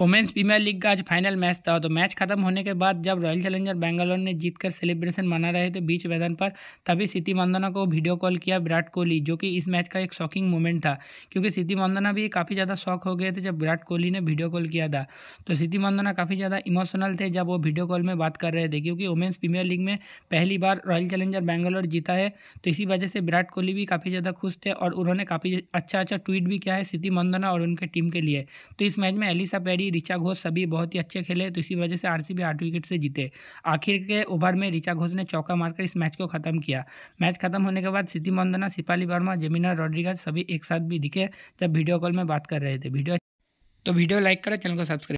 women's premiere league का आज final match था तो मैच खत्म होने के बाद जब रॉयल चैलेंजर बेंगलोर ने जीतकर सेलिब्रेशन मना रहे थे बीच मैदान पर तभी सिति मंदना को वीडियो कॉल किया विराट कोहली जो कि इस मैच का एक शॉकिंग मोमेंट था क्योंकि सिति मंदना भी काफ़ी ज़्यादा शॉक हो गए थे जब विराट कोहली ने वीडियो कॉल किया था तो सिति मंदना काफ़ी ज़्यादा इमोशनल थे जब वो वीडियो कॉल में बात कर रहे थे क्योंकि वुमेंस प्रीमियर लीग में पहली बार रॉयल चैलेंजर बेंगलोर जीता है तो इसी वजह से विराट कोहली भी काफ़ी ज़्यादा खुश थे और उन्होंने काफ़ी अच्छा अच्छा ट्वीट भी किया है सिति मंदना और उनके टीम के लिए तो इस मैच में एलिसा पेरी कोहली ऋचा घोष सभी बहुत ही अच्छे खेले तो इसी वजह से आरसीबी आठ विकेट से जीते आखिर के ओवर में ऋचा घोष ने चौका मारकर इस मैच को खत्म किया मैच खत्म होने के बाद सिद्धि मंदना सिपाली वर्मा जमीना रॉड्रिगज सभी एक साथ भी दिखे जब वीडियो कॉल में बात कर रहे थे वीडियो तो वीडियो लाइक करें चैनल को सब्सक्राइब